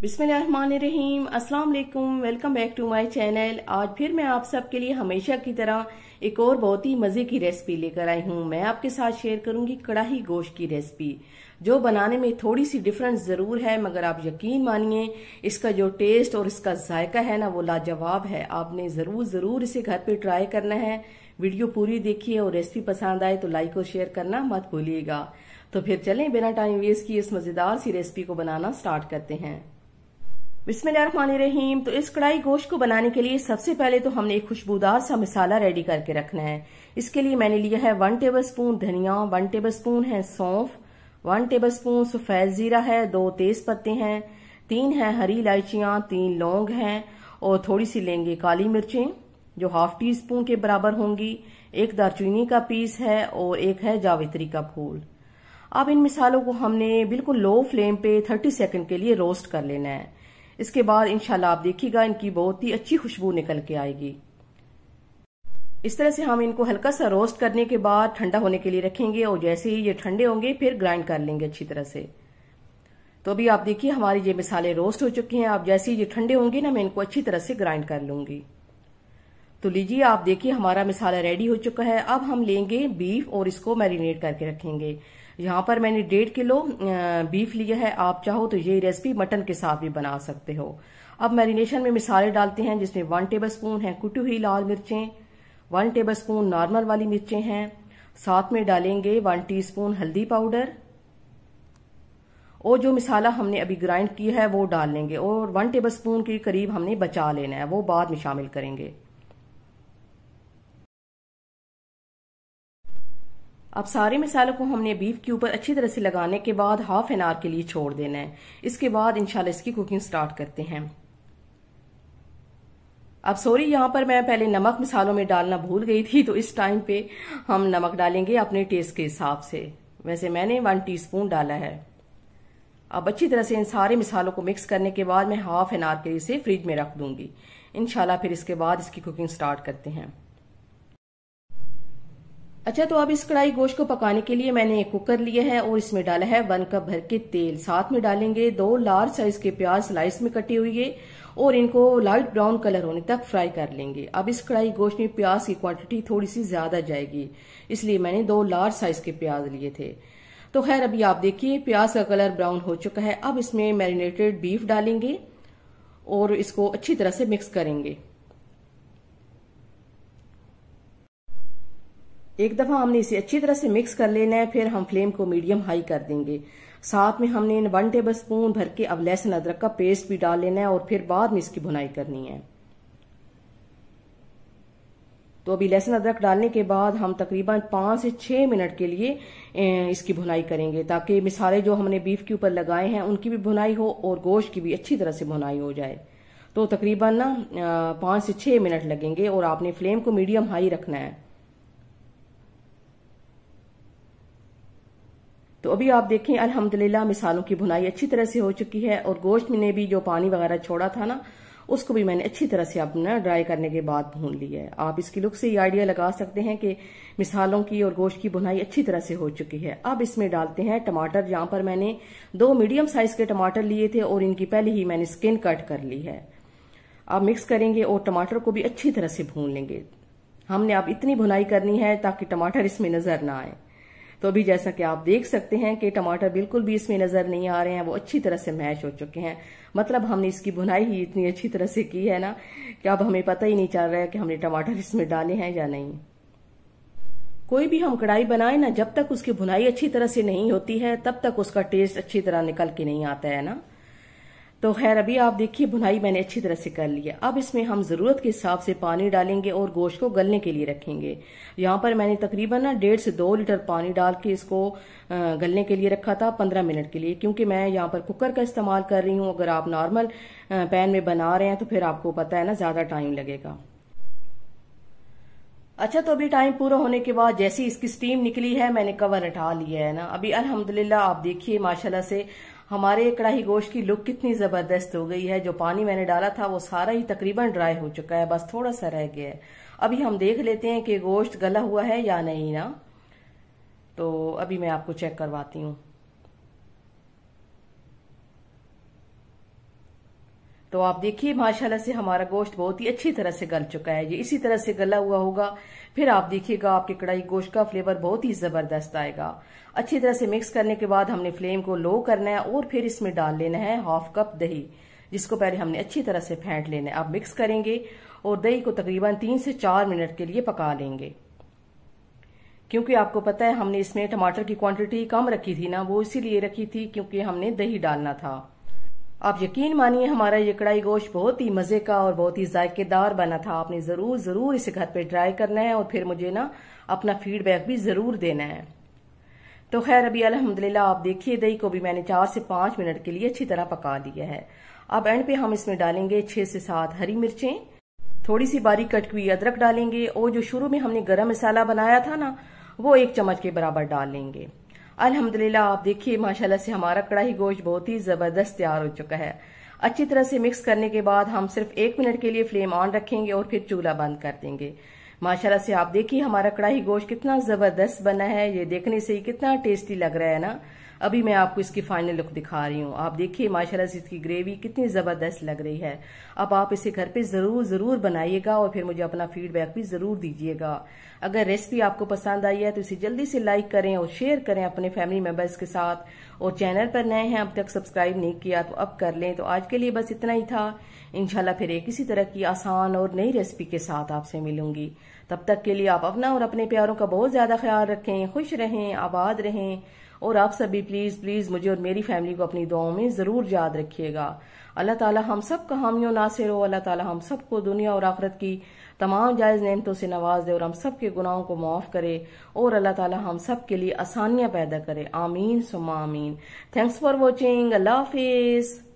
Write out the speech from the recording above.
बिस्मिल्लाहिर्रहमानिर्रहीम अस्सलाम वालेकुम welcome back to my channel आज फिर मैं आप सबके लिए हमेशा की तरह एक और बहुत ही मज़े की रेसिपी लेकर आई हूँ मैं आपके साथ शेयर करूँगी कड़ाही गोश्त की रेसिपी जो बनाने में थोड़ी सी डिफरेंस ज़रूर है मगर आप यकीन मानिए इसका जो टेस्ट और इसका जायका है ना वो लाजवाब है आपने ज़रूर ज़रूर इसे घर पर ट्राई करना है वीडियो पूरी देखिए और रेसिपी पसंद आए तो लाइक और शेयर करना मत भूलिएगा तो फिर चलें बिना टाइम वेस्ट किए इस मज़ेदार सी रेसिपी को बनाना स्टार्ट करते हैं बिस्मिल्लाहिर्रहमानिर्रहीम तो इस कढ़ाई गोश्त को बनाने के लिए सबसे पहले तो हमने एक खुशबूदार सा मिसाला रेडी करके रखना है इसके लिए मैंने लिया है वन टेबल स्पून धनिया वन टेबल स्पून है सौंफ वन टेबल स्पून सफेद जीरा है दो तेज पत्ते हैं तीन है हरी इलायचियां तीन लौंग हैं और थोड़ी सी लेंगे काली मिर्चें जो हाफ टी स्पून के बराबर होंगी एक दारचीनी का पीस है और एक है जावित्री का फूल अब इन मिसालों को हमने बिल्कुल लो फ्लेम पे 30 सेकंड के लिए रोस्ट कर लेना है इसके बाद इनशाला आप देखिएगा इनकी बहुत ही अच्छी खुशबू निकल के आएगी इस तरह से हम इनको हल्का सा रोस्ट करने के बाद ठंडा होने के लिए रखेंगे और जैसे ही ये ठंडे होंगे फिर ग्राइंड कर लेंगे अच्छी तरह से तो अभी आप देखिए हमारे ये मिसाले रोस्ट हो चुके हैं आप जैसे ही ये ठंडे होंगे ना मैं इनको अच्छी तरह से ग्राइंड कर लूंगी तो लीजिए आप देखिए हमारा मिसाला रेडी हो चुका है अब हम लेंगे बीफ और इसको मैरिनेट करके रखेंगे यहाँ पर मैंने डेढ़ किलो बीफ लिया है आप चाहो तो ये रेसिपी मटन के साथ भी बना सकते हो अब मैरिनेशन में मिसाले डालते हैं जिसमें वन टेबल स्पून है कुटी हुई लाल मिर्चें वन टेबल स्पून नॉर्मल वाली मिर्चें हैं साथ में डालेंगे वन टीस्पून हल्दी पाउडर और जो मिसाला हमने अभी ग्राइंड किया है वो डाल लेंगे और वन टेबल स्पून के करीब हमने बचा लेना है वो बाद में शामिल करेंगे अब सारे मसालों को हमने बीफ के ऊपर अच्छी तरह से लगाने के बाद हाफ एन आवर के लिए छोड़ देना है इसके बाद इंशाल्लाह इसकी कुकिंग स्टार्ट करते हैं अब सॉरी यहाँ पर मैं पहले नमक मिसालों में डालना भूल गई थी तो इस टाइम पे हम नमक डालेंगे अपने टेस्ट के हिसाब से वैसे मैंने वन स्पून डाला है अब अच्छी तरह से इन सारे मिसालों को मिक्स करने के बाद मैं हाफ एन आवर के लिए इसे फ्रिज में रख दूंगी इनशाला फिर इसके बाद इसकी कुकिंग स्टार्ट करते हैं अच्छा तो अब इस कढ़ाई गोश्त को पकाने के लिए मैंने एक कुकर लिया है और इसमें डाला है वन कप भर के तेल साथ में डालेंगे दो लार्ज साइज के प्याज स्लाइस में कटे है और इनको लाइट ब्राउन कलर होने तक फ्राई कर लेंगे अब इस कढ़ाई गोश्त में प्याज की क्वांटिटी थोड़ी सी ज्यादा जाएगी इसलिए मैंने दो लार्ज साइज के प्याज लिए थे तो खैर अभी आप देखिए प्याज का कलर ब्राउन हो चुका है अब इसमें मैरिनेटेड बीफ डालेंगे और इसको अच्छी तरह से मिक्स करेंगे एक दफा हमने इसे अच्छी तरह से मिक्स कर लेना है फिर हम फ्लेम को मीडियम हाई कर देंगे साथ में हमने वन टेबल स्पून भर के अब लहसुन अदरक का पेस्ट भी डाल लेना है और फिर बाद में इसकी भुनाई करनी है तो अभी लहसुन अदरक डालने के बाद हम तकरीबन पांच से छह मिनट के लिए इसकी भुनाई करेंगे ताकि मिसाले जो हमने बीफ के ऊपर लगाए हैं उनकी भी भुनाई हो और गोश्त की भी अच्छी तरह से भुनाई हो जाए तो तकरीबन ना पांच से छह मिनट लगेंगे और आपने फ्लेम को मीडियम हाई रखना है तो अभी आप देखें अल्हम्दुलिल्लाह मिसालों की भुनाई अच्छी तरह से हो चुकी है और गोश्त में ने भी जो पानी वगैरह छोड़ा था ना उसको भी मैंने अच्छी तरह से अपना ड्राई करने के बाद भून लिया है आप इसकी लुक से ये आइडिया लगा सकते हैं कि मिसालों की और गोश्त की बुनाई अच्छी तरह से हो चुकी है अब इसमें डालते हैं टमाटर जहां पर मैंने दो मीडियम साइज के टमाटर लिए थे और इनकी पहले ही मैंने स्किन कट कर ली है आप मिक्स करेंगे और टमाटर को भी अच्छी तरह से भून लेंगे हमने अब इतनी भुनाई करनी है ताकि टमाटर इसमें नजर ना आए तो अभी जैसा कि आप देख सकते हैं कि टमाटर बिल्कुल भी इसमें नजर नहीं आ रहे हैं वो अच्छी तरह से मैश हो चुके हैं मतलब हमने इसकी बुनाई ही इतनी अच्छी तरह से की है ना कि अब हमें पता ही नहीं चल रहा है कि हमने टमाटर इसमें डाले हैं या नहीं कोई भी हम कढ़ाई बनाए ना जब तक उसकी बुनाई अच्छी तरह से नहीं होती है तब तक उसका टेस्ट अच्छी तरह निकल के नहीं आता है ना तो खैर अभी आप देखिए भुनाई मैंने अच्छी तरह से कर लिया अब इसमें हम ज़रूरत के हिसाब से पानी डालेंगे और गोश्त को गलने के लिए रखेंगे यहाँ पर मैंने तकरीबन ना डेढ़ से दो लीटर पानी डाल के इसको गलने के लिए रखा था पंद्रह मिनट के लिए क्योंकि मैं यहाँ पर कुकर का इस्तेमाल कर रही हूँ अगर आप नॉर्मल पैन में बना रहे हैं तो फिर आपको पता है ना ज़्यादा टाइम लगेगा अच्छा तो अभी टाइम पूरा होने के बाद जैसी इसकी स्टीम निकली है मैंने कवर हटा लिया है ना अभी अल्हम्दुलिल्लाह आप देखिए माशाल्लाह से हमारे कढ़ाई गोश्त की लुक कितनी ज़बरदस्त हो गई है जो पानी मैंने डाला था वो सारा ही तकरीबन ड्राई हो चुका है बस थोड़ा सा रह गया है अभी हम देख लेते हैं कि गोश्त गला हुआ है या नहीं ना तो अभी मैं आपको चेक करवाती हूँ तो आप देखिए माशाल्लाह से हमारा गोश्त बहुत ही अच्छी तरह से गल चुका है ये इसी तरह से गला हुआ होगा फिर आप देखिएगा आपकी कढ़ाई गोश्त का फ्लेवर बहुत ही जबरदस्त आएगा अच्छी तरह से मिक्स करने के बाद हमने फ्लेम को लो करना है और फिर इसमें डाल लेना है हाफ कप दही जिसको पहले हमने अच्छी तरह से फेंट लेना है आप मिक्स करेंगे और दही को तकरीबन तीन से चार मिनट के लिए पका लेंगे क्योंकि आपको पता है हमने इसमें टमाटर की क्वांटिटी कम रखी थी ना वो इसीलिए रखी थी क्योंकि हमने दही डालना था आप यकीन मानिए हमारा ये कढ़ाई गोश्त बहुत ही मज़े का और बहुत ही जायकेदार बना था आपने ज़रूर ज़रूर इसे घर पे ट्राई करना है और फिर मुझे ना अपना फीडबैक भी ज़रूर देना है तो खैर अभी अलहमदिल्ला आप देखिए दही को भी मैंने चार से पांच मिनट के लिए अच्छी तरह पका लिया है अब एंड पे हम इसमें डालेंगे छह से सात हरी मिर्चें थोड़ी सी बारीक कट हुई अदरक डालेंगे और जो शुरू में हमने गर्म मसाला बनाया था ना वो एक चम्मच के बराबर डाल लेंगे अल्हम्दुलिल्लाह आप देखिए माशाल्लाह से हमारा कढ़ाई गोश्त बहुत ही ज़बरदस्त तैयार हो चुका है अच्छी तरह से मिक्स करने के बाद हम सिर्फ एक मिनट के लिए फ्लेम ऑन रखेंगे और फिर चूल्हा बंद कर देंगे माशाला से आप देखिए हमारा कढ़ाई गोश्त कितना ज़बरदस्त बना है ये देखने से ही कितना टेस्टी लग रहा है ना अभी मैं आपको इसकी फाइनल लुक दिखा रही हूँ आप देखिए माशाल्लाह से इसकी ग्रेवी कितनी ज़बरदस्त लग रही है अब आप इसे घर पे ज़रूर ज़रूर बनाइएगा और फिर मुझे अपना फीडबैक भी ज़रूर दीजिएगा अगर रेसिपी आपको पसंद आई है तो इसे जल्दी से लाइक करें और शेयर करें अपने फैमिली मेंबर्स के साथ और चैनल पर नए हैं अब तक सब्सक्राइब नहीं किया तो अब कर लें तो आज के लिए बस इतना ही था इंशाल्लाह फिर एक इसी तरह की आसान और नई रेसिपी के साथ आपसे मिलूंगी तब तक के लिए आप अपना और अपने प्यारों का बहुत ज्यादा ख्याल रखें खुश रहें आबाद रहें और आप सभी प्लीज प्लीज मुझे और मेरी फैमिली को अपनी दुआओं में जरूर याद रखिएगा अल्लाह ताला हम सब का हामियों नासिर हो अल्लाह ताला हम सबको दुनिया और आखरत की तमाम जायज नेमतों से नवाज दे और हम सब के गुनाहों को माफ करे और अल्लाह ताला हम सब के लिए आसानियां पैदा करे आमीन सुमा आमीन थैंक्स फॉर वॉचिंग अल्लाह हाफिज़